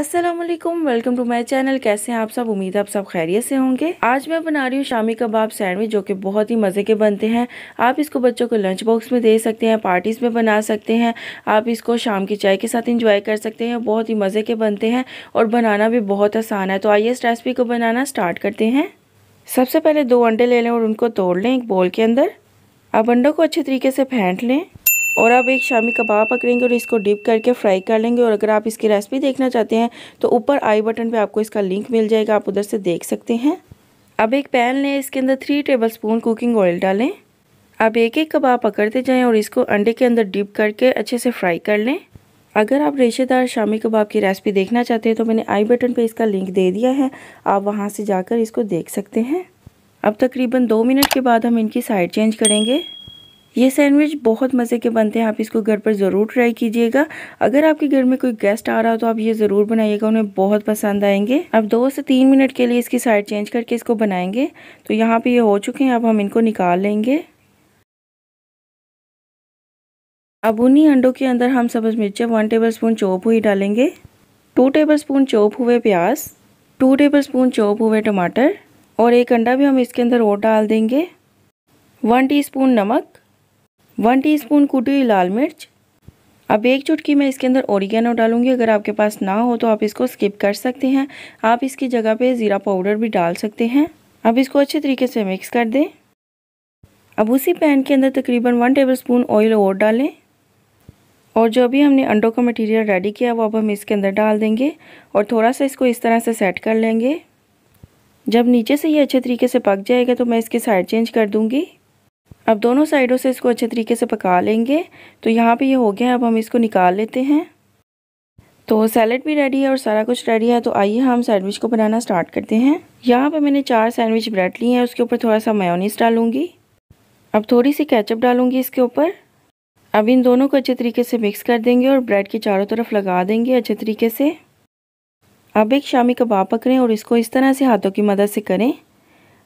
Aslam welcome to my channel कैसे हैं आप सब उम्मीद है आप सब खैरियत से होंगे आज मैं बना रही हूँ शामी कबाब सैंडविच जो कि बहुत ही मज़े के बनते हैं आप इसको बच्चों को लंच बॉक्स में दे सकते हैं पार्टीज़ में बना सकते हैं आप इसको शाम की चाय के साथ इंजॉय कर सकते हैं बहुत ही मज़े के बनते हैं और बनाना भी बहुत आसान है तो आइए इस रेसिपी को बनाना स्टार्ट करते हैं सबसे पहले दो अंडे ले लें और उनको तोड़ लें एक बोल के अंदर अब अंडों को अच्छे तरीके से फेंट लें और अब एक शामी कबाब पकड़ेंगे और इसको डिप करके फ्राई कर लेंगे और अगर आप इसकी रेसिपी देखना चाहते हैं तो ऊपर आई बटन पे आपको इसका लिंक मिल जाएगा आप उधर से देख सकते हैं अब एक पैन लें इसके अंदर थ्री टेबलस्पून कुकिंग ऑयल डालें अब एक एक कबाब पकड़ते जाएँ और इसको अंडे के अंदर डिप करके अच्छे से फ्राई कर लें अगर आप रेशेदार शामी कबाब की रेसिपी देखना चाहते हैं तो मैंने आई बटन पर इसका लिंक दे दिया है आप वहाँ से जाकर इसको देख सकते हैं अब तकरीबन दो मिनट के बाद हम इनकी साइड चेंज करेंगे ये सैंडविच बहुत मज़े के बनते हैं आप इसको घर पर ज़रूर ट्राई कीजिएगा अगर आपके घर में कोई गेस्ट आ रहा हो तो आप ये ज़रूर बनाइएगा उन्हें बहुत पसंद आएंगे अब दो से तीन मिनट के लिए इसकी साइड चेंज करके इसको बनाएंगे तो यहाँ पे ये हो चुके हैं अब हम इनको निकाल लेंगे अब उन्हीं अंडों के अंदर हम सब्ज़ मिर्चें वन टेबल स्पून चौप हुई डालेंगे टू टेबल स्पून चौप हुए प्याज टू टेबल स्पून चौप हुए टमाटर और एक अंडा भी हम इसके अंदर और डाल देंगे वन टी नमक वन टीस्पून स्पून हुई लाल मिर्च अब एक चुटकी मैं इसके अंदर ओरिगेनो डालूंगी अगर आपके पास ना हो तो आप इसको स्किप कर सकते हैं आप इसकी जगह पे ज़ीरा पाउडर भी डाल सकते हैं अब इसको अच्छे तरीके से मिक्स कर दें अब उसी पैन के अंदर तकरीबन वन स्पून ऑयल और डालें और जो अभी हमने अंडों का मटेरियल रेडी किया वो अब हम इसके अंदर डाल देंगे और थोड़ा सा इसको इस तरह से सेट कर लेंगे जब नीचे से ये अच्छे तरीके से पक जाएगा तो मैं इसके साइड चेंज कर दूंगी अब दोनों साइडों से इसको अच्छे तरीके से पका लेंगे तो यहाँ पे ये हो गया है अब हम इसको निकाल लेते हैं तो सैलड भी रेडी है और सारा कुछ रेडी है तो आइए हम सैंडविच को बनाना स्टार्ट करते हैं यहाँ पे मैंने चार सैंडविच ब्रेड लिए हैं उसके ऊपर थोड़ा सा मायोनीस डालूंगी अब थोड़ी सी कैचअप डालूंगी इसके ऊपर अब इन दोनों को अच्छे तरीके से मिक्स कर देंगे और ब्रेड के चारों तरफ लगा देंगे अच्छे तरीके से अब एक शामी कबाब पकड़ें और इसको इस तरह से हाथों की मदद से करें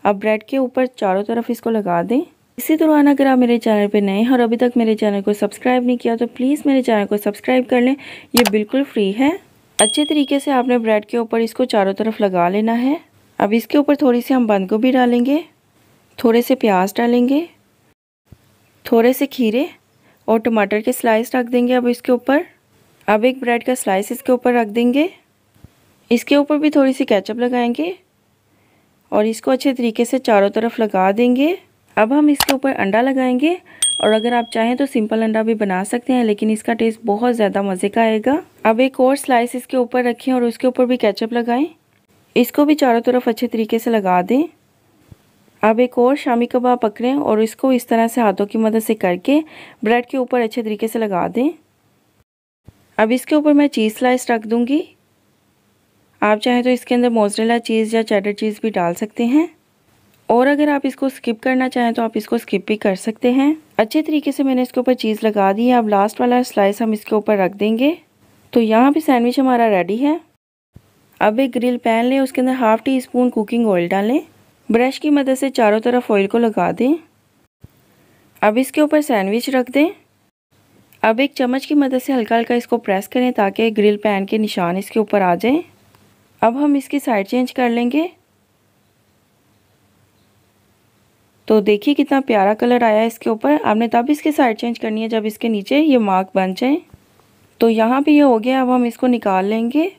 अब ब्रेड के ऊपर चारों तरफ इसको लगा दें इसी दौरान अगर आप मेरे चैनल पर नए हैं और अभी तक मेरे चैनल को सब्सक्राइब नहीं किया तो प्लीज़ मेरे चैनल को सब्सक्राइब कर लें ये बिल्कुल फ्री है अच्छे तरीके से आपने ब्रेड के ऊपर इसको चारों तरफ लगा लेना है अब इसके ऊपर थोड़ी सी हम बंद गोभी डालेंगे थोड़े से प्याज डालेंगे थोड़े से खीरे और टमाटर के स्लाइस रख देंगे अब इसके ऊपर अब एक ब्रेड का स्लाइस इसके ऊपर रख देंगे इसके ऊपर भी थोड़ी सी कैचअप लगाएंगे और इसको अच्छे तरीके से चारों तरफ लगा देंगे अब हम इसके ऊपर अंडा लगाएंगे और अगर आप चाहें तो सिंपल अंडा भी बना सकते हैं लेकिन इसका टेस्ट बहुत ज़्यादा मज़े का आएगा अब एक और स्लाइस इसके ऊपर रखें और उसके ऊपर भी कैचअप लगाएं इसको भी चारों तरफ अच्छे तरीके से लगा दें अब एक और शामी कबाब पकड़ें और इसको इस तरह से हाथों की मदद से करके ब्रेड के ऊपर अच्छे तरीके से लगा दें अब इसके ऊपर मैं चीज़ स्लाइस रख दूँगी आप चाहें तो इसके अंदर मोजरेला चीज़ या चैटर चीज़ भी डाल सकते हैं और अगर आप इसको स्किप करना चाहें तो आप इसको स्किप भी कर सकते हैं अच्छे तरीके से मैंने इसके ऊपर चीज़ लगा दी है अब लास्ट वाला स्लाइस हम इसके ऊपर रख देंगे तो यहाँ पर सैंडविच हमारा रेडी है अब एक ग्रिल पैन लें उसके अंदर half tea spoon cooking oil डालें ब्रश की मदद से चारों तरफ ऑयल को लगा दें अब इसके ऊपर सैंडविच रख दें अब एक चम्मच की मदद से हल्का हल्का इसको प्रेस करें ताकि ग्रिल पैन के निशान इसके ऊपर आ जाएं अब हम इसकी साइड चेंज कर लेंगे तो देखिए कितना प्यारा कलर आया है इसके ऊपर आपने तब इसके साइड चेंज करनी है जब इसके नीचे ये मार्क बन जाए तो यहाँ पे ये हो गया अब हम इसको निकाल लेंगे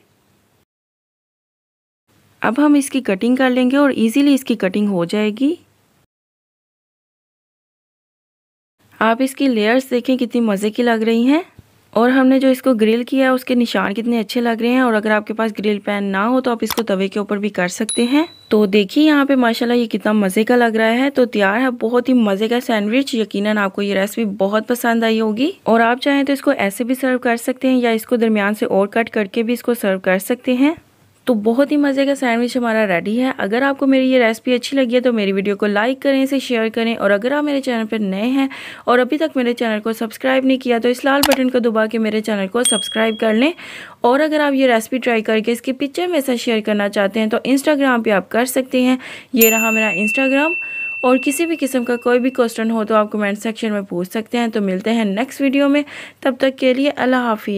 अब हम इसकी कटिंग कर लेंगे और इजीली इसकी कटिंग हो जाएगी आप इसकी लेयर्स देखें कितनी मज़े की लग रही हैं और हमने जो इसको ग्रिल किया है उसके निशान कितने अच्छे लग रहे हैं और अगर आपके पास ग्रिल पैन ना हो तो आप इसको तवे के ऊपर भी कर सकते हैं तो देखिए यहाँ पे माशाल्लाह ये कितना मज़े का लग रहा है तो तैयार है बहुत ही मज़े का सैंडविच यकीनन आपको ये रेसिपी बहुत पसंद आई होगी और आप चाहें तो इसको ऐसे भी सर्व कर सकते हैं या इसको दरमियान से और कट करके भी इसको सर्व कर सकते हैं तो बहुत ही मज़े का सैंडविच हमारा रेडी है अगर आपको मेरी ये रेसिपी अच्छी लगी है तो मेरी वीडियो को लाइक करें इसे शेयर करें और अगर आप मेरे चैनल पर नए हैं और अभी तक मेरे चैनल को सब्सक्राइब नहीं किया तो इस लाल बटन को दबा के मेरे चैनल को सब्सक्राइब कर लें और अगर आप ये रेसिपी ट्राई करके इसकी पिक्चर में ऐसा शेयर करना चाहते हैं तो इंस्टाग्राम पर आप कर सकते हैं ये रहा मेरा इंस्टाग्राम और किसी भी किस्म का कोई भी क्वेश्चन हो तो आप कमेंट सेक्शन में पूछ सकते हैं तो मिलते हैं नेक्स्ट वीडियो में तब तक के लिए अल्लाह हाफि